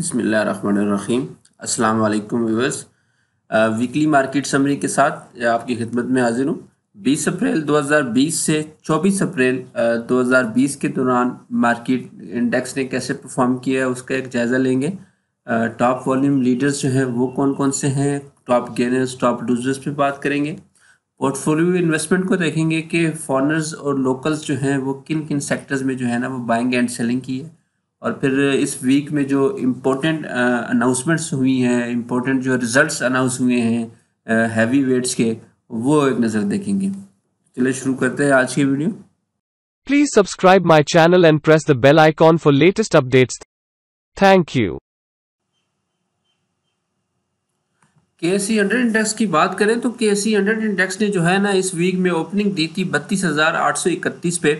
बिसमीम वालेकुम viewers weekly market summary के साथ आपकी खिदमत में हाजिर हूँ 20 अप्रैल 2020 से 24 अप्रैल 2020 के दौरान मार्केट इंडेक्स ने कैसे परफॉर्म किया है उसका एक जायज़ा लेंगे टॉप वॉल्यूम लीडर्स जो हैं वो कौन कौन से हैं टॉप गेनर्स टॉप लूजर्स पे बात करेंगे पोर्टफोलियो इन्वेस्टमेंट को देखेंगे कि फॉरनर्स और लोकल्स जो हैं वो किन किन सेक्टर्स में जो है ना वो बाइंग एंड सेलिंग की है और फिर इस वीक में जो इम्पोर्टेंट अनाउंसमेंट्स हुई हैं इम्पोर्टेंट जो रिजल्ट्स अनाउंस हुए हैं हैवी वेट्स के वो एक नज़र देखेंगे चलिए शुरू करते हैं आज की video please subscribe my channel and press the bell icon for latest updates thank you K C hundred index की बात करें तो के सी हंड्रेड इंडेक्स ने जो है ना इस वीक में ओपनिंग दी थी बत्तीस हज़ार आठ सौ इकतीस पे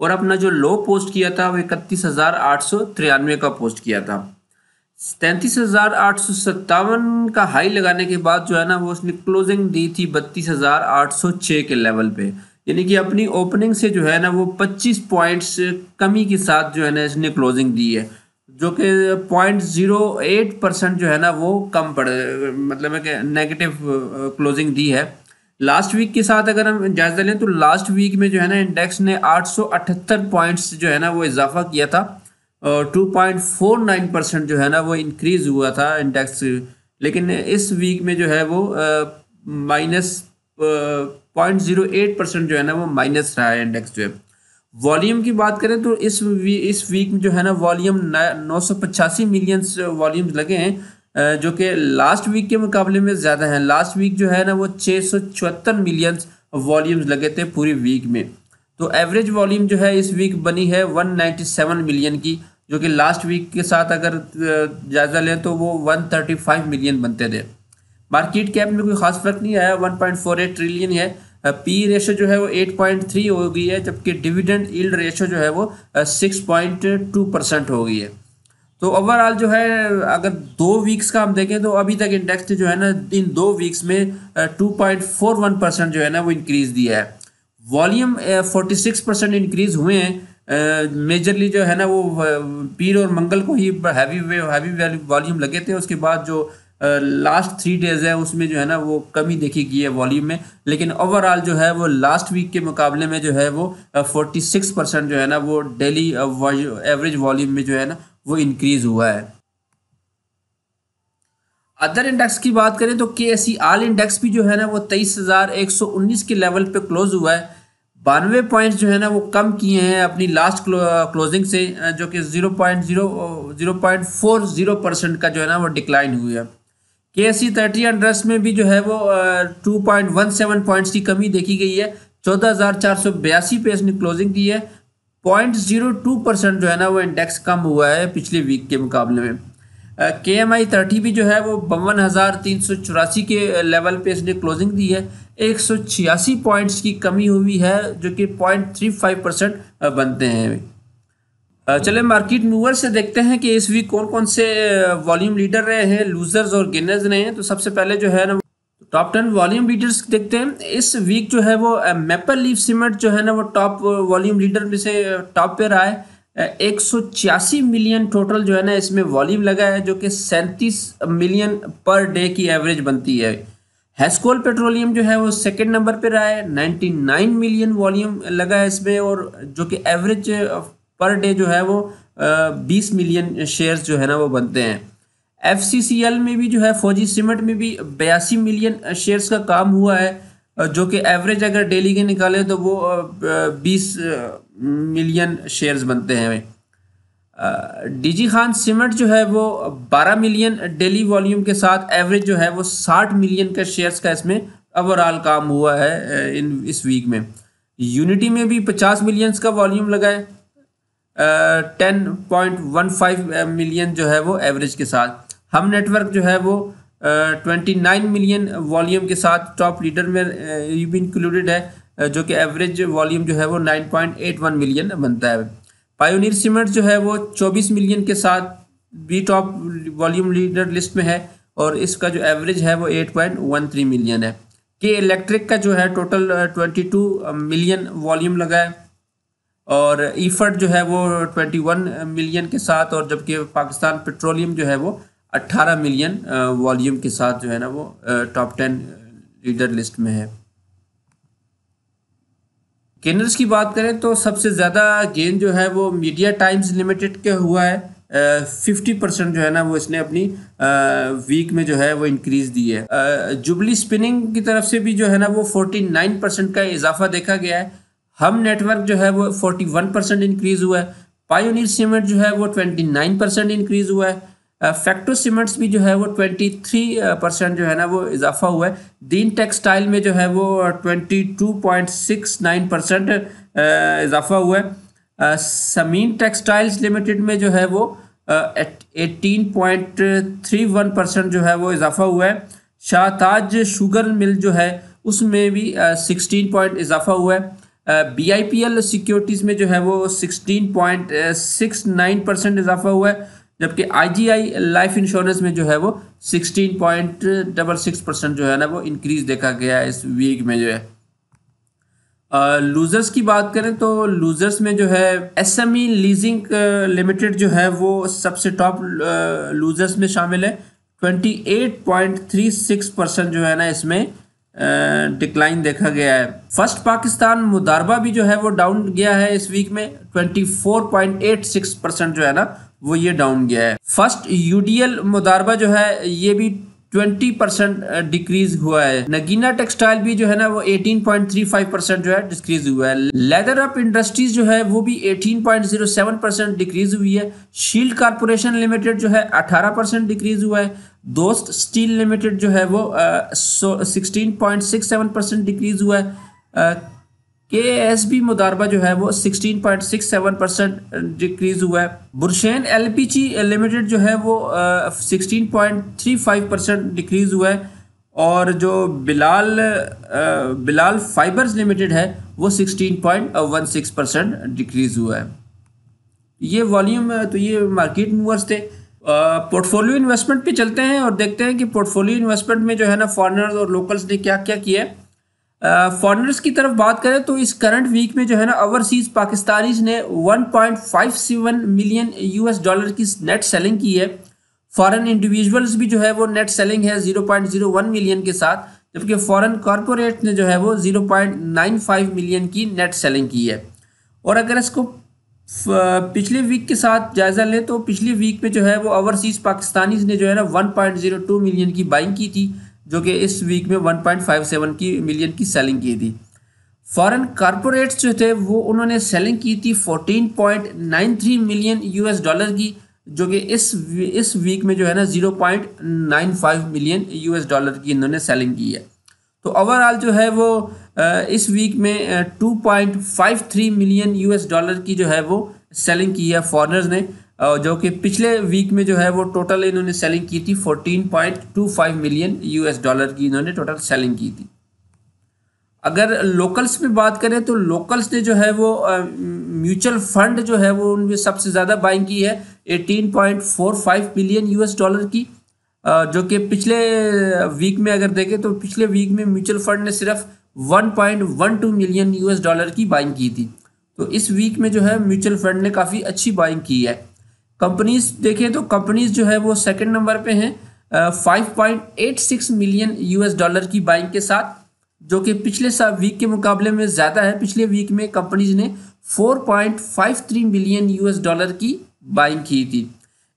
और अपना जो लो पोस्ट किया था वो इकतीस हज़ार आठ सौ तिरानवे का पोस्ट किया था तैंतीस हज़ार आठ सौ सत्तावन का हाई लगाने के बाद जो है ना वो उसने क्लोजिंग दी थी बत्तीस हज़ार आठ सौ छः के लेवल पे यानी कि अपनी ओपनिंग से जो है ना वो पच्चीस पॉइंट्स कमी के साथ जो है ना इसने क्लोजिंग दी है जो कि पॉइंट ज़ीरो एट परसेंट जो है ना वो कम पड़ मतलब कि नेगेटिव क्लोजिंग दी है लास्ट वीक के साथ अगर हम जायजा लें तो लास्ट वीक में जो है ना इंडेक्स ने 878 पॉइंट्स जो है ना वो इजाफा किया था और 2.49 परसेंट जो है ना वो इंक्रीज़ हुआ था इंडेक्स लेकिन इस वीक में जो है वो minus point zero eight percent जो है ना वो माइनस रहा है इंडेक्स जो है वॉल्यूम की बात करें तो इस वी, इस वीक में जो है ना वॉल्यूम नौ सौ पचासी मिलियन वॉल्यूम्स लगे हैं जो कि लास्ट वीक के मुकाबले में ज़्यादा हैं लास्ट वीक जो है ना वो छः मिलियन वॉल्यूम्स लगे थे पूरी वीक में तो एवरेज वॉल्यूम जो है इस वीक बनी है 197 मिलियन की जो कि लास्ट वीक के साथ अगर जायज़ा लें तो वो 135 मिलियन बनते थे मार्केट कैप में कोई खास फर्क नहीं आया 1.48 ट्रिलियन है पी रेशो जो है वो 8.3 हो गई है जबकि डिविडेंड ईल्ड रेशो जो है वो 6.2 परसेंट हो गई है तो ओवरऑल जो है अगर दो वीक्स का हम देखें तो अभी तक इंडेक्स जो है ना इन दो वीक्स में 2.41 परसेंट जो है ना वो इंक्रीज दिया है वॉल्यूम 46 परसेंट इंक्रीज हुए हैं मेजरली जो है ना वो पीर और मंगल को ही हैवी हैवी वॉल्यूम लगे थे उसके बाद जो लास्ट थ्री डेज़ है उसमें जो है ना वो कमी देखी गई है वॉल्यूम में लेकिन ओवरऑल जो है वो लास्ट वीक के मुकाबले में जो है वो फोर्टी सिक्स परसेंट जो है ना वो डेली एवरेज वॉल्यूम में जो है ना वो इंक्रीज़ हुआ है अदर इंडेक्स की बात करें तो के एस आल इंडेक्स भी जो है ना वो तेईस हज़ार एक सौ उन्नीस के लेवल पे क्लोज हुआ है बानवे पॉइंट्स जो है ना वो कम किए हैं अपनी लास्ट क्लोजिंग से जो कि zero point zero zero point four zero percent का जो है ना वो डिक्लाइन हुई है के एस सी थर्टी इंडेक्स में भी जो है वो two point one seven points की कमी देखी गई है चौदह हज़ार चार सौ बयासी पे इसने क्लोजिंग की है पॉइंट जीरो टू परसेंट जो है ना वो इंडेक्स कम हुआ है पिछले वीक के मुकाबले में के एम आई थर्टी भी जो है वो बावन हज़ार तीन सौ चौरासी के लेवल पे इसने क्लोजिंग दी है एक सौ छियासी पॉइंट्स की कमी हुई है जो कि पॉइंट थ्री फाइव परसेंट बनते हैं चले मार्केट मूवर से देखते हैं कि इस वीक कौन कौन से वॉल्यूम लीडर रहे हैं लूज़र्स और गेनर्स रहे हैं तो सबसे पहले जो है ना टॉप टेन वॉल्यूम लीडर्स देखते हैं इस वीक जो है वो मेपल लीफ सीमेंट जो है ना वो टॉप वॉल्यूम लीडर में से टॉप पे रहा है एक मिलियन टोटल जो है ना इसमें वॉल्यूम लगा है जो कि सैंतीस मिलियन पर डे की एवरेज बनती है हैस्कोल पेट्रोलियम जो है वो सेकेंड नंबर पर रहा है नाइन मिलियन वॉल्यूम लगा है इसमें और जो कि एवरेज पर डे जो है वो बीस मिलियन शेयर्स जो है ना वो बनते हैं एफ में भी जो है फौजी सीमेंट में भी बयासी मिलियन शेयर्स का काम हुआ है जो कि एवरेज अगर डेली के निकाले तो वो बीस मिलियन शेयर्स बनते हैं डीजी खान सीमेंट जो है वो बारह मिलियन डेली वॉल्यूम के साथ एवरेज जो है वो साठ मिलियन का शेयर्स का इसमें ओवरऑल काम हुआ है इन इस वीक में यूनिटी में भी पचास मिलियंस का वॉल्यूम लगा है ten point one five million जो है वो एवरेज के साथ हम नेटवर्क जो है वो ट्वेंटी नाइन मिलियन वॉल्यूम के साथ टॉप लीडर में यू भी इंक्लूडेड है जो कि एवरेज वॉल्यूम जो है वो nine point eight one million बनता है पायोनियर सीमेंट जो है वो चौबीस मिलियन के साथ भी टॉप वॉल्यूम लीडर लिस्ट में है और इसका जो एवरेज है वो eight point one three million है के इलेक्ट्रिक का जो है total twenty two million volume लगा है और ईफर्ट जो है वो ट्वेंटी वन मिलियन के साथ और जबकि पाकिस्तान पेट्रोलियम जो है वो 18 मिलियन वॉल्यूम के साथ जो है ना वो टॉप टेन लीडर लिस्ट में है गेनर्स की बात करें तो सबसे ज़्यादा गेन जो है वो मीडिया टाइम्स लिमिटेड के हुआ है फिफ्टी परसेंट जो है ना वो इसने अपनी वीक में जो है वो इंक्रीज दी है जुबली स्पिनिंग की तरफ से भी जो है ना वो फोर्टी नाइन परसेंट का इजाफा देखा गया है हम नेटवर्क जो है वो फोर्टी वन परसेंट इंक्रीज़ हुआ है पायोनियर सीमेंट जो है वो ट्वेंटी नाइन परसेंट इंक्रीज़ हुआ है सीमेंट्स भी जो है वो 23 परसेंट जो है ना वो इजाफा हुआ है दीन टेक्सटाइल में जो है वो 22.69 परसेंट इजाफा हुआ है समीन टेक्सटाइल्स लिमिटेड में जो है वो eighteen point three one percent जो है वो इजाफा हुआ है शाहताज शुगर मिल जो है उसमें भी सिक्सटीन पॉइंट इजाफा हुआ है B I P L securities में जो है वो sixteen point six nine percent इजाफा हुआ है जबकि आईजीआई लाइफ इंश्योरेंस में जो है वो sixteen point double six percent जो है ना वो इंक्रीज देखा गया है इस वीक में जो है लूज़र्स की बात करें तो लूज़र्स में जो है एसएमई लीजिंग लिमिटेड जो है वो सबसे टॉप लूज़र्स में शामिल है twenty eight point three six percent जो है ना इसमें डिक्लाइन देखा गया है फर्स्ट पाकिस्तान मुदारबा भी जो है वो डाउन गया है इस वीक में ट्वेंटी परसेंट जो है ना वो ये डाउन गया है फर्स्ट यूडीएल मुदारबा जो है ये भी 20 परसेंट डिक्रीज हुआ है नगीना टेक्सटाइल भी जो है ना वो 18.35 परसेंट जो है डिक्रीज हुआ है लेदर अप इंडस्ट्रीज जो है वो भी 18.07 परसेंट डिक्रीज हुई है शील्ड कारपोरेशन लिमिटेड जो है 18 परसेंट डिक्रीज हुआ है दोस्त स्टील लिमिटेड जो है वो sixteen point six seven percent decrease हुआ है के एस बी मुदारबा जो है वो 16.67 परसेंट डिक्रीज हुआ है Burshane L P G limited जो है वो sixteen point three five percent decrease हुआ है और जो बिलाल बिलाल फाइबर्स लिमिटेड है वो sixteen point one six percent decrease हुआ है ये वॉल्यूम uh, तो ये मार्केट मूवर्स थे पोर्टफोलियो uh, इन्वेस्टमेंट पे चलते हैं और देखते हैं कि पोर्टफोलियो इन्वेस्टमेंट में जो है ना फॉरनर्स और लोकल्स ने क्या क्या किया है फॉरनर्स की तरफ बात करें तो इस करंट वीक में जो है ना ओवरसीज पाकिस्तानीज ने 1.57 मिलियन यूएस डॉलर की नेट सेलिंग की है फॉरेन इंडिविजुअल्स भी जो है वो नेट सेलिंग है 0.01 मिलियन के साथ जबकि फॉरेन कॉरपोरेट ने जो है वो 0.95 मिलियन की नेट सेलिंग की है और अगर इसको पिछले वीक के साथ जायज़ा लें तो पिछले वीक में जो है वो ओवरसीज़ पाकिस्तानीज ने जो है ना 1.02 मिलियन की बाइंग की थी जो कि इस वीक में 1.57 की मिलियन की सेलिंग की थी फॉरेन कारपोरेट्स जो थे वो उन्होंने सेलिंग की थी 14.93 मिलियन यूएस डॉलर की जो कि इस इस वीक में जो है ना 0.95 मिलियन यूएस डॉलर की इन्होंने सेलिंग की है तो ओवरऑल जो है वो इस वीक में 2.53 मिलियन यूएस डॉलर की जो है वो सेलिंग की है फॉरनर्स ने जो कि पिछले वीक में जो है वो टोटल इन्होंने सेलिंग की थी 14.25 मिलियन यूएस डॉलर की इन्होंने टोटल सेलिंग की थी अगर लोकल्स में बात करें तो लोकल्स ने जो है वो म्यूचुअल फंड जो है वो उनमें सबसे ज़्यादा बाइंग की है 18.45 मिलियन यूएस डॉलर की जो कि पिछले वीक में अगर देखें तो पिछले वीक में म्यूचुअल फंड ने सिर्फ 1.12 मिलियन यूएस डॉलर की बाइंग की थी तो इस वीक में जो है म्यूचुअल फंड ने काफ़ी अच्छी बाइंग की है कंपनीज देखें तो कंपनीज जो है वो सेकंड नंबर पे हैं 5.86 मिलियन यूएस डॉलर की बाइंग के साथ जो कि पिछले साल वीक के मुकाबले में ज़्यादा है पिछले वीक में कंपनीज ने 4.53 मिलियन यूएस डॉलर की बाइंग की थी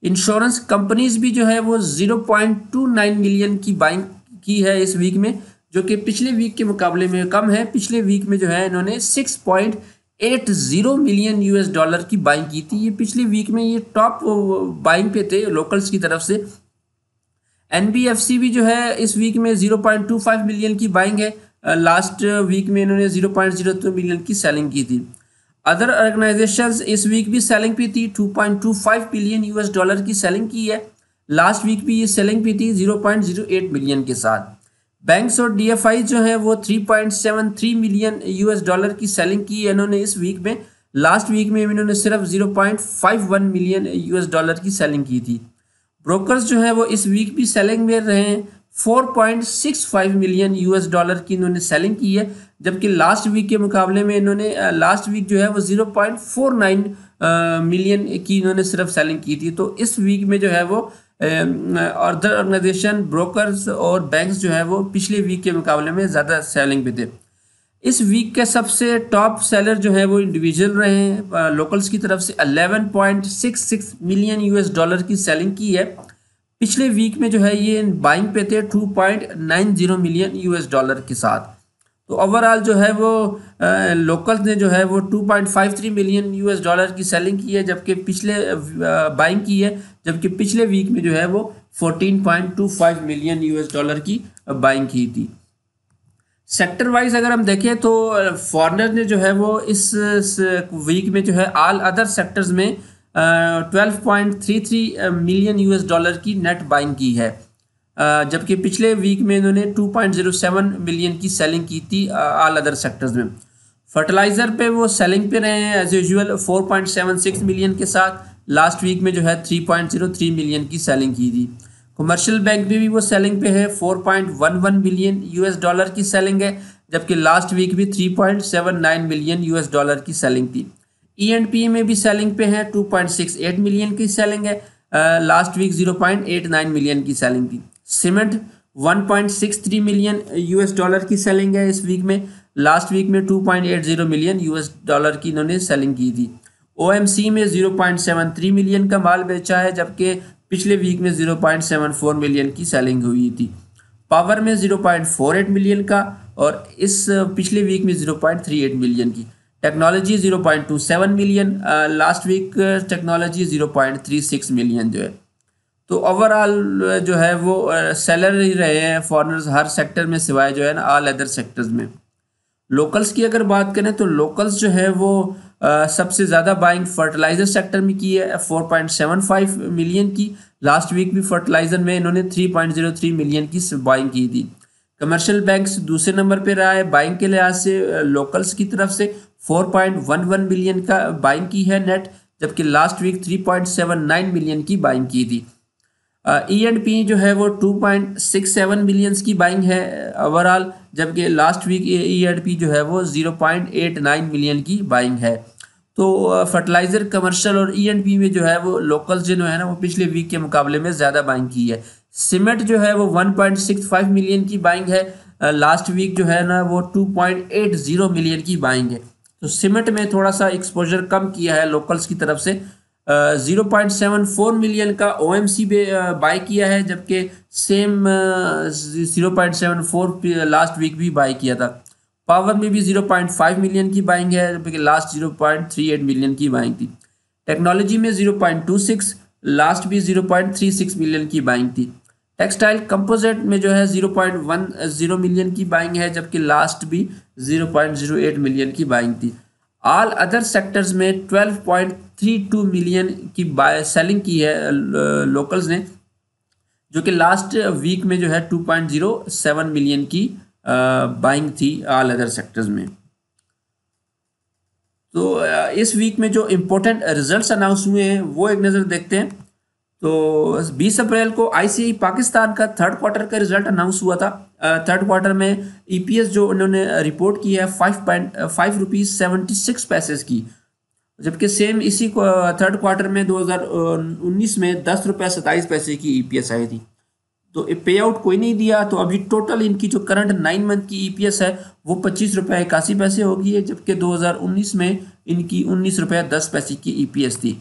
इंश्योरेंस कंपनीज भी जो है वो 0.29 मिलियन की बाइंग की है इस वीक में जो कि पिछले वीक के मुकाबले में कम है पिछले वीक में जो है इन्होंने six eight zero million US dollar की बाइंग की थी ये पिछले वीक में ये टॉप बाइंग पे थे लोकल्स की तरफ से एन भी जो है इस वीक में zero point two five million की बाइंग है लास्ट वीक में इन्होंने zero point zero two million की सेलिंग की थी अदर ऑर्गेनाइजेशन इस वीक भी सेलिंग पे थी two point two five billion US dollar की सेलिंग की है लास्ट वीक भी ये सेलिंग पे थी zero point zero eight million के साथ बैंक्स और डीएफआई जो है वो 3.73 मिलियन यूएस डॉलर की सेलिंग की है इन्होंने इस वीक में लास्ट वीक में इन्होंने सिर्फ 0.51 मिलियन यूएस डॉलर की सेलिंग की थी ब्रोकर्स जो है वो इस वीक भी सेलिंग में रहे हैं 4.65 मिलियन यूएस डॉलर की इन्होंने सेलिंग की है जबकि लास्ट वीक के मुकाबले में इन्होंने लास्ट वीक जो है वो 0.49 मिलियन की इन्होंने सिर्फ सेलिंग की थी तो इस वीक में जो है वो अदर ऑर्गेनाइजेशन ब्रोकर्स और बैंक्स जो है वो पिछले वीक के मुकाबले में ज़्यादा सेलिंग पे थे इस वीक के सबसे टॉप सेलर जो है वो इंडिविजुअल रहे हैं लोकल्स की तरफ से 11.66 मिलियन यूएस डॉलर की सेलिंग की है पिछले वीक में जो है ये बाइंग पे थे 2.90 मिलियन यूएस डॉलर के साथ तो ओवरऑल जो है वो लोकल्स ने जो है वो 2.53 मिलियन यूएस डॉलर की सेलिंग की है जबकि पिछले बाइंग की है जबकि पिछले वीक में जो है वो 14.25 मिलियन यूएस डॉलर की बाइंग की थी सेक्टर वाइज अगर हम देखें तो फॉरनर ने जो है वो इस वीक में जो है ऑल अदर सेक्टर्स में 12.33 मिलियन यूएस डॉलर की नेट बाइंग की है जबकि पिछले वीक में इन्होंने 2.07 मिलियन की सेलिंग की थी आल अदर सेक्टर्स में फर्टिलाइज़र पे वो सेलिंग पे रहे हैं एज यूजल 4.76 मिलियन के साथ लास्ट वीक में जो है 3.03 मिलियन की सेलिंग की थी कमर्शियल बैंक में भी वो सेलिंग पे है 4.11 मिलियन यूएस डॉलर की सेलिंग है जबकि लास्ट वीक भी 3.79 मिलियन यूएस डॉलर की सेलिंग थी ई एंड पी में भी सेलिंग पे है 2.68 मिलियन की सेलिंग है लास्ट वीक 0.89 मिलियन की सेलिंग थी सीमेंट 1.63 मिलियन यूएस डॉलर की सेलिंग है इस वीक में लास्ट वीक में 2.80 मिलियन यूएस डॉलर की इन्होंने सेलिंग की थी ओ में 0.73 मिलियन का माल बेचा है जबकि पिछले वीक में 0.74 मिलियन की सेलिंग हुई थी पावर में 0.48 मिलियन का और इस पिछले वीक में 0.38 मिलियन की technology 0.27 million last week technology 0.36 million जो है तो ओवरऑल जो है वो सेलर ही रहे हैं फॉरनर्स हर सेक्टर में सिवाय जो है ना ऑल अदर सेक्टर्स में लोकल्स की अगर बात करें तो लोकल्स जो है वो सबसे ज़्यादा बाइंग फर्टिलाइज़र सेक्टर में की है 4.75 मिलियन की लास्ट वीक भी फर्टिलाइज़र में इन्होंने 3.03 मिलियन की बाइंग की थी कमर्शियल बैंक्स दूसरे नंबर पे रहा है बाइंग के लिहाज से लोकल्स की तरफ से 4.11 मिलियन का बाइंग की है नेट जबकि लास्ट वीक 3.79 मिलियन की बाइंग की थी ई एंड पी जो है वो 2.67 मिलियंस की बाइंग है ओवरऑल जबकि last week E and P जो है वो 0.89 मिलियन की बाइंग है तो फर्टिलाइज़र कमर्शियल और ई एंड पी में जो है वो लोकल्स जो है ना वो पिछले वीक के मुकाबले में ज़्यादा बाइंग की है सीमेंट जो है वो 1.65 मिलियन की बाइंग है लास्ट वीक जो है ना वो 2.80 मिलियन की बाइंग है तो सीमेंट में थोड़ा सा एक्सपोजर कम किया है लोकल्स की तरफ से zero point seven four million का ओ एम सी बाई किया है जबकि same zero point seven four last week भी बाई किया था पावर में भी ज़ीरो पॉइंट फाइव मिलियन की बाइंग है जबकि last zero point three eight million की बाइंग थी टेक्नोलॉजी में zero point two six last भी zero point three six million की बाइंग थी टेक्सटाइल कंपोजिट में जो है zero point one zero million की बाइंग है जबकि लास्ट भी zero point zero eight million की बाइंग थी ऑल अदर सेक्टर्स में 12.32 मिलियन की बाय सेलिंग की है लोकल्स uh, ने जो कि लास्ट वीक में जो है 2.07 मिलियन की बाइंग uh, थी ऑल अदर सेक्टर्स में तो uh, इस वीक में जो इम्पोर्टेंट रिजल्ट्स अनाउंस हुए हैं वो एक नज़र देखते हैं तो 20 अप्रैल को आईसीआई पाकिस्तान का थर्ड क्वार्टर का रिजल्ट अनाउंस हुआ था थर्ड क्वार्टर में ईपीएस e जो उन्होंने रिपोर्ट की है five point five rupees seventy six पैसेज की जबकि सेम इसी थर्ड क्वार्टर में 2019 में दस रुपये सत्ताईस पैसे की ईपीएस e आई थी तो पे आउट कोई नहीं दिया तो अभी टोटल इनकी जो करंट नाइन मंथ की ईपीएस e है वो पच्चीस रुपये इक्यासी पैसे होगी है जबकि दो में इनकी उन्नीस रुपये दस पैसे की ई थी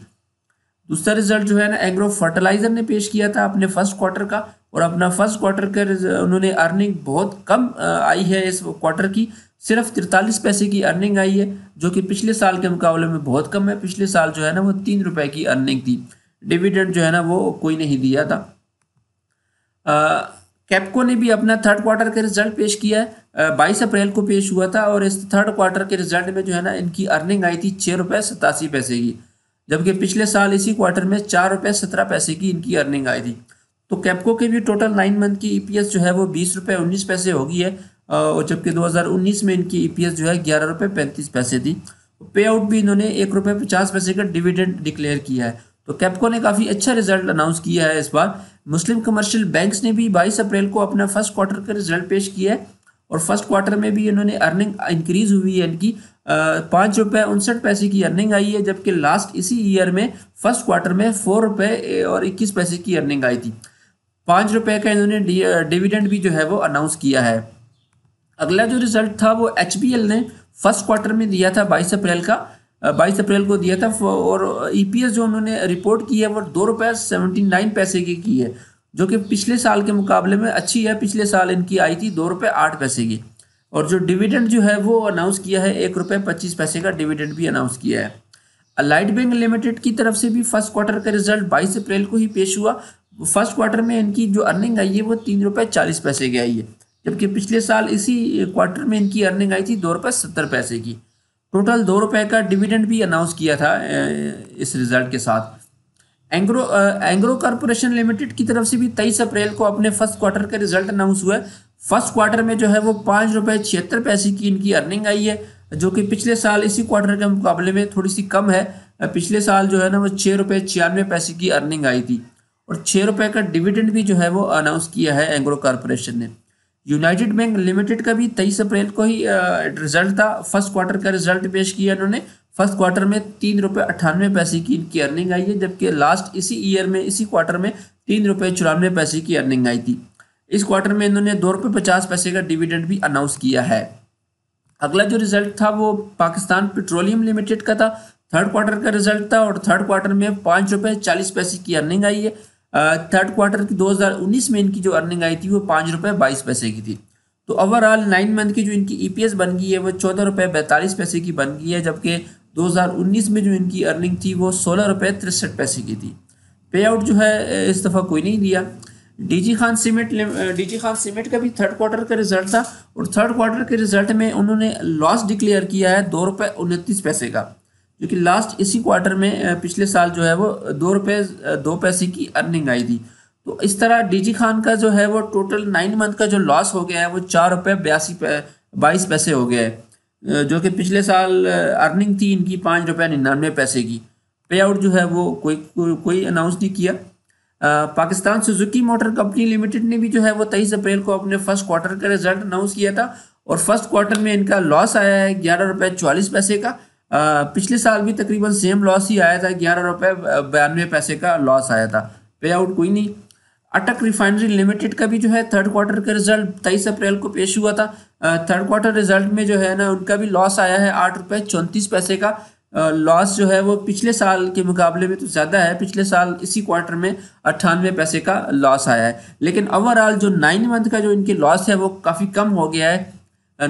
दूसरा रिजल्ट जो है ना एग्रो फर्टिलाइजर ने पेश किया था अपने फर्स्ट क्वार्टर का और अपना फर्स्ट क्वार्टर का उन्होंने अर्निंग बहुत कम आई है इस क्वार्टर की सिर्फ तिरतालीस पैसे की अर्निंग आई है जो कि पिछले साल के मुकाबले में बहुत कम है पिछले साल जो है ना वो तीन रुपए की अर्निंग थी डिविडेंड जो है ना वो कोई नहीं दिया था कैपको ने भी अपना थर्ड क्वार्टर का रिजल्ट पेश किया है बाईस अप्रैल को पेश हुआ था और इस थर्ड क्वार्टर के रिजल्ट में जो है ना इनकी अर्निंग आई थी छः रुपये सतासी पैसे की जबकि पिछले साल इसी क्वार्टर में चार रुपये सत्रह पैसे की इनकी अर्निंग आई थी तो कैप्को की भी टोटल नाइन मंथ की ईपीएस जो है वो बीस रुपये उन्नीस पैसे होगी है और जबकि 2019 में इनकी ईपीएस e जो है ग्यारह रुपये पैंतीस पैसे थी पे तो आउट भी इन्होंने एक रुपये पचास पैसे का डिविडेंड डिक्लेयर किया है तो कैप्को ने काफ़ी अच्छा रिजल्ट अनाउंस किया है इस बार मुस्लिम कमर्शियल बैंक्स ने भी बाईस अप्रैल को अपना फर्स्ट क्वार्टर का रिजल्ट पेश किया है और फर्स्ट क्वार्टर में भी इन्होंने अर्निंग इंक्रीज हुई है इनकी पाँच रुपये उनसठ पैसे की अर्निंग आई है जबकि लास्ट इसी ईयर में फर्स्ट क्वार्टर में फोर रुपये और इक्कीस पैसे की अर्निंग आई थी पाँच रुपये का इन्होंने डिविडेंड भी जो है वो अनाउंस किया है अगला जो रिजल्ट था वो एच ने फर्स्ट क्वार्टर में दिया था बाईस अप्रैल का बाईस अप्रैल को दिया था और ई e जो उन्होंने रिपोर्ट की है वो दो रुपये सेवेंटी नाइन पैसे की की है जो कि पिछले साल के मुकाबले में अच्छी है पिछले साल इनकी आई थी दो रुपये आठ पैसे की और जो डिविडेंड जो है वो अनाउंस किया है एक रुपये पच्चीस पैसे का डिविडेंड भी अनाउंस किया है अलाइट बैंक लिमिटेड की तरफ से भी फर्स्ट क्वार्टर का रिजल्ट बाईस अप्रैल को ही पेश हुआ फर्स्ट क्वार्टर में इनकी जो अर्निंग आई है वो तीन रुपये चालीस पैसे की आई है जबकि पिछले साल इसी क्वार्टर में इनकी अर्निंग आई थी दो रुपये सत्तर पैसे की टोटल दो रुपये का डिविडेंड भी अनाउंस किया था इस रिजल्ट के साथ एंग्रो एंग्रो कॉरपोरेशन लिमिटेड की तरफ से भी तेईस अप्रैल को अपने फर्स्ट क्वार्टर का रिजल्ट अनाउंस हुआ है फर्स्ट क्वार्टर में जो है वो पाँच रुपये छिहत्तर पैसे की इनकी अर्निंग आई है जो कि पिछले साल इसी क्वार्टर के मुकाबले में थोड़ी सी कम है पिछले साल जो है ना वो छः रुपये छियानवे पैसे की अर्निंग आई थी और छः रुपये का डिविडेंड भी जो है वो अनाउंस किया है एंग्रो कॉरपोरेशन ने यूनाइटेड बैंक लिमिटेड का भी तेईस अप्रैल को ही रिजल्ट था फर्स्ट क्वार्टर का रिजल्ट पेश किया इन्होंने फर्स्ट क्वार्टर में तीन रुपये अट्ठानवे पैसे की इनकी अर्निंग आई है जबकि लास्ट इसी ईयर में इसी क्वार्टर में तीन रुपये चौरानवे पैसे की अर्निंग आई थी इस क्वार्टर में इन्होंने दो रुपये पचास पैसे का डिविडेंड भी अनाउंस किया है अगला जो रिजल्ट था वो पाकिस्तान पेट्रोलियम लिमिटेड का था थर्ड क्वार्टर का रिजल्ट था और थर्ड क्वार्टर में पाँच रुपये चालीस पैसे की अर्निंग आई है थर्ड क्वार्टर की 2019 में इनकी जो अर्निंग आई थी वो पाँच रुपये बाईस पैसे की थी तो ओवरऑल नाइन मंथ की जो इनकी ई e बन गई है वो चौदह रुपये बैतालीस पैसे की बन गई है जबकि 2019 में जो इनकी अर्निंग थी वो सोलह रुपये तिरसठ पैसे की थी पे आउट जो है इस दफ़ा कोई नहीं दिया DG Khan cement DG Khan cement का भी थर्ड क्वार्टर का रिजल्ट था और थर्ड क्वार्टर के रिजल्ट में उन्होंने लॉस डिक्लेयर किया है दो रुपये उनतीस पैसे का जो कि लास्ट इसी क्वार्टर में पिछले साल जो है वो दो रुपये दो पैसे की अर्निंग आई थी तो इस तरह डीजी खान का जो है वो टोटल नाइन मंथ का जो लॉस हो गया है वो चार रुपये बयासी बाईस पैसे हो गया है जो कि पिछले साल अर्निंग थी इनकी पाँच रुपये निन्यानवे पैसे की पे आउट जो है वो कोई को, कोई अनाउंस नहीं किया Pakistan Suzuki motor company limited ने भी जो है वो तेईस अप्रैल को अपने फर्स्ट क्वार्टर का रिजल्ट अनाउंस किया था और फर्स्ट क्वार्टर में इनका लॉस आया है ग्यारह रुपये चालीस पैसे का आ, पिछले साल भी तकरीबन सेम लॉस ही आया था ग्यारह रुपये बयानवे पैसे का लॉस आया था पे आउट कोई नहीं अटक रिफाइनरी लिमिटेड का भी जो है थर्ड क्वार्टर का रिजल्ट तेईस अप्रैल को पेश हुआ था थर्ड क्वार्टर रिजल्ट में जो है ना उनका भी लॉस आया है आठ रुपये चौंतीस पैसे का लॉस जो है वो पिछले साल के मुकाबले में तो ज़्यादा है पिछले साल इसी क्वार्टर में अट्ठानवे पैसे का लॉस आया है लेकिन ओवरऑल जो नाइन मंथ का जो इनके लॉस है वो काफ़ी कम हो गया है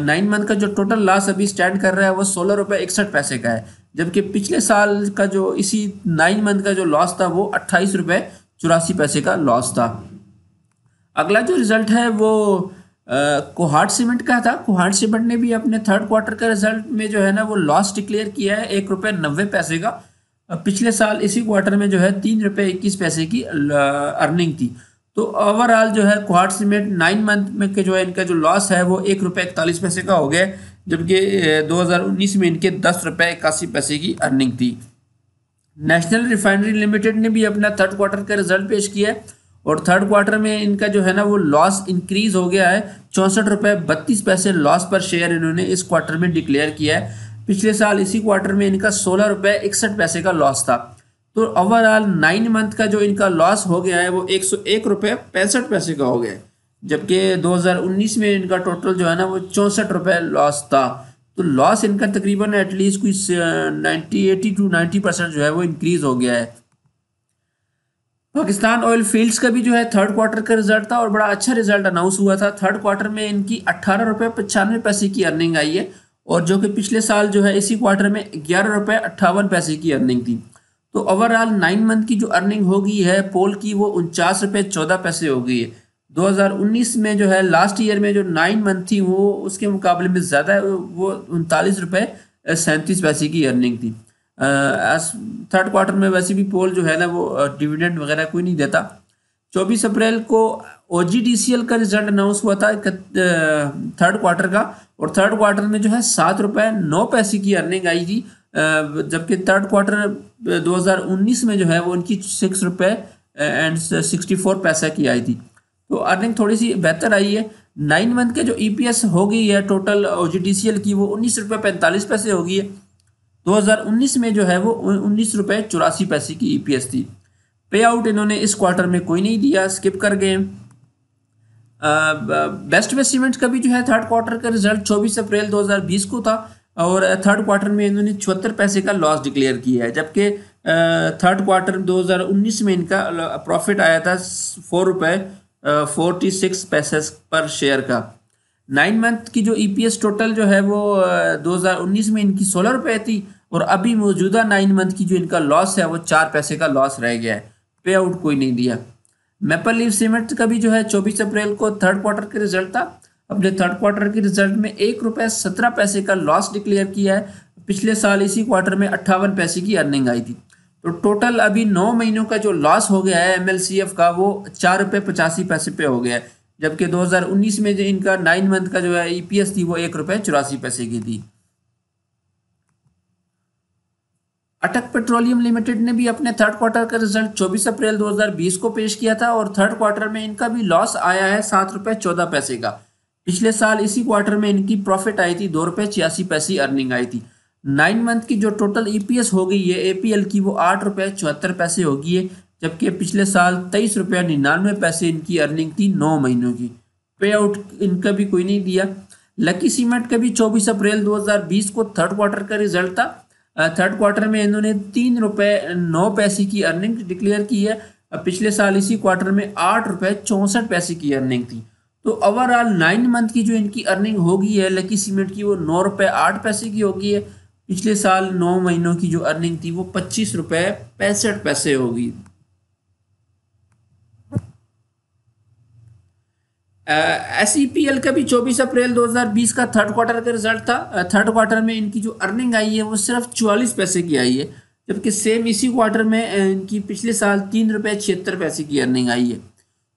नाइन मंथ का जो टोटल लॉस अभी स्टैंड कर रहा है वो सोलह रुपये इकसठ पैसे का है जबकि पिछले साल का जो इसी नाइन मंथ का जो लॉस था वो अट्ठाईस रुपये चौरासी पैसे का लॉस था अगला जो रिज़ल्ट है वो कोहाट सीमेंट का था कोहाट सीमेंट ने भी अपने थर्ड क्वार्टर का रिजल्ट में जो है ना वो लॉस डिक्लेयर किया है एक रुपये नब्बे पैसे का पिछले साल इसी क्वार्टर में जो है तीन रुपये इक्कीस पैसे की अर्निंग थी तो ओवरऑल जो है कोहाट सीमेंट नाइन मंथ में के जो है इनका जो लॉस है वो एक रुपये इकतालीस पैसे का हो गया जबकि 2019 में इनके दस रुपये इक्यासी पैसे की अर्निंग थी नेशनल रिफाइनरी लिमिटेड ने भी अपना थर्ड क्वार्टर का रिजल्ट पेश किया है और थर्ड क्वार्टर में इनका जो है ना वो लॉस इंक्रीज हो गया है चौंसठ रुपये बत्तीस पैसे लॉस पर शेयर इन्होंने इस क्वार्टर में डिक्लेयर किया है पिछले साल इसी क्वार्टर में इनका सोलह रुपये इकसठ पैसे का लॉस था तो ओवरऑल नाइन मंथ का जो इनका लॉस हो गया है वो एक सौ एक रुपये पैंसठ पैसे का हो गया है जबकि 2019 में इनका टोटल जो है ना वो चौंसठ रुपये लॉस था तो लॉस इनका तकरीबन एटलीस्ट कुछ ninety eighty to ninety percent जो है वो इंक्रीज़ हो गया है पाकिस्तान ऑयल फील्ड्स का भी जो है थर्ड क्वार्टर का रिजल्ट था और बड़ा अच्छा रिजल्ट अनाउंस हुआ था थर्ड क्वार्टर में इनकी अट्ठारह रुपये पचानवे पैसे की अर्निंग आई है और जो कि पिछले साल जो है इसी क्वार्टर में ग्यारह रुपये अट्ठावन पैसे की अर्निंग थी तो ओवरऑल नाइन मंथ की जो अर्निंग होगी है पोल की वो उनचास रुपये चौदह पैसे हो गई है उन्नीस में जो है लास्ट ईयर में जो नाइन मंथ थी वो उसके मुकाबले में ज़्यादा वो उनतालीस रुपये सैंतीस पैसे की अर्निंग थी थर्ड क्वार्टर में वैसे भी पोल जो है ना वो डिविडेंड वगैरह कोई नहीं देता चौबीस अप्रैल को ओ का रिजल्ट अनाउंस हुआ था थर्ड क्वार्टर का और थर्ड क्वार्टर में जो है सात रुपये नौ पैसे की अर्निंग आई थी जबकि थर्ड क्वार्टर 2019 में जो है वो उनकी सिक्स रुपये एंड सिक्सटी फोर पैसा की आई थी तो अर्निंग थोड़ी सी बेहतर आई है नाइन मंथ के जो ई पी एस हो गई है total O G D C L की वो उन्नीस रुपये पैंतालीस पैसे हो गई है 2019 में जो है वो उन्नीस रुपये चौरासी पैसे की ईपीएस e थी पे आउट इन्होंने इस क्वार्टर में कोई नहीं दिया स्किप कर गए बेस्ट वेस्टिमेंट का भी जो है थर्ड क्वार्टर का रिजल्ट 24 अप्रैल 2020 को था और थर्ड क्वार्टर में इन्होंने छिहत्तर पैसे का लॉस डिक्लेयर किया है जबकि थर्ड क्वार्टर 2019 में इनका प्रॉफिट आया था फोर रुपये फोर्टी सिक्स पैसे पर शेयर का नाइन मंथ की जो ईपीएस e टोटल जो है वो 2019 में इनकी सोलह रुपये थी और अभी मौजूदा नाइन मंथ की जो इनका लॉस है वो चार पैसे का लॉस रह गया है पे आउट कोई नहीं दिया मेपल लीव सीमेंट का भी जो है चौबीस अप्रैल को थर्ड क्वार्टर के रिजल्ट था अपने थर्ड क्वार्टर के रिजल्ट में एक रुपये सत्रह पैसे का लॉस डिक्लेयर किया है पिछले साल इसी क्वार्टर में अट्ठावन पैसे की अर्निंग आई थी तो टोटल अभी नौ महीनों का जो लॉस हो गया है एम का वो चार रुपये पचासी पैसे पे हो गया है जबकि 2019 में जो इनका नाइन मंथ का जो है ई e थी वो एक रुपये चौरासी पैसे की थी अटक पेट्रोलियम लिमिटेड ने भी अपने थर्ड क्वार्टर का रिजल्ट 24 अप्रैल 2020 को पेश किया था और थर्ड क्वार्टर में इनका भी लॉस आया है सात रुपये चौदह पैसे का पिछले साल इसी क्वार्टर में इनकी प्रॉफिट आई थी दो रुपये छियासी पैसे अर्निंग आई थी नाइन मंथ की जो टोटल ईपीएस e हो गई है एल की वो आठ रुपये चौहत्तर पैसे होगी है जबकि पिछले साल तेईस रुपये निन्यानवे पैसे इनकी अर्निंग थी नौ महीनों की पे आउट इनका भी कोई नहीं दिया लकी सीमेंट का भी चौबीस अप्रैल 2020 को थर्ड क्वार्टर का रिजल्ट था थर्ड क्वार्टर में इन्होंने तीन रुपये नौ पैसे की अर्निंग डिक्लेयर की है पिछले साल इसी क्वार्टर में आठ रुपये चौंसठ पैसे की अर्निंग थी तो ओवरऑल नाइन मंथ की जो इनकी अर्निंग होगी है लकी सीमेंट की वो नौ रुपये आठ पैसे की होगी है पिछले साल नौ महीनों की जो अर्निंग थी वो पच्चीस रुपये पैंसठ पैसे होगी एस ई पी एल का भी 24 अप्रैल 2020 का थर्ड क्वार्टर का रिजल्ट था थर्ड क्वार्टर में इनकी जो अर्निंग आई है वो सिर्फ चौवालीस पैसे की आई है जबकि सेम इसी क्वार्टर में इनकी पिछले साल तीन रुपये छिहत्तर पैसे की अर्निंग आई है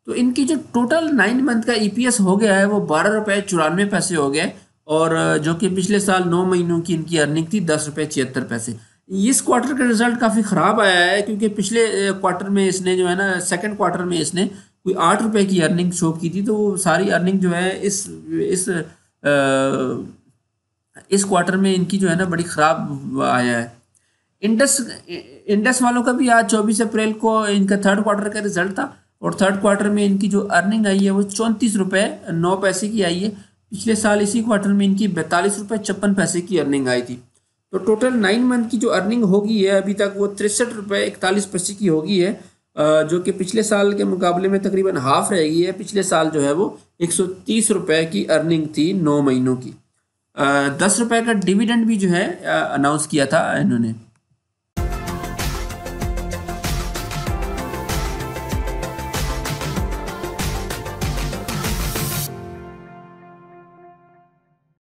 तो इनकी जो टोटल नाइन मंथ का ई e हो गया है वो बारह रुपये चौरानवे पैसे हो गए और जो कि पिछले साल नौ महीनों की इनकी अर्निंग थी दस रुपये छिहत्तर पैसे इस क्वार्टर का रिजल्ट काफ़ी ख़राब आया है क्योंकि पिछले क्वार्टर में इसने जो है ना सेकेंड क्वार्टर में इसने कोई आठ रुपए की अर्निंग शो की थी तो वो सारी अर्निंग जो है इस इस आ, इस क्वार्टर में इनकी जो है ना बड़ी ख़राब आया है इंडस इंडस वालों का भी आज चौबीस अप्रैल को इनका थर्ड क्वार्टर का रिजल्ट था और थर्ड क्वार्टर में इनकी जो अर्निंग आई है वो चौंतीस रुपये नौ पैसे की आई है पिछले साल इसी क्वार्टर में इनकी बैतालीस रुपये छप्पन पैसे की अर्निंग आई थी तो टोटल नाइन मंथ की जो अर्निंग होगी है अभी तक वो तिरसठ रुपये इकतालीस पैसे की होगी है जो कि पिछले साल के मुकाबले में तकरीबन हाफ रह गई है पिछले साल जो है वो एक सौ तीस रुपये की अर्निंग थी नौ महीनों की दस रुपए का डिविडेंड भी जो है अनाउंस किया था इन्होंने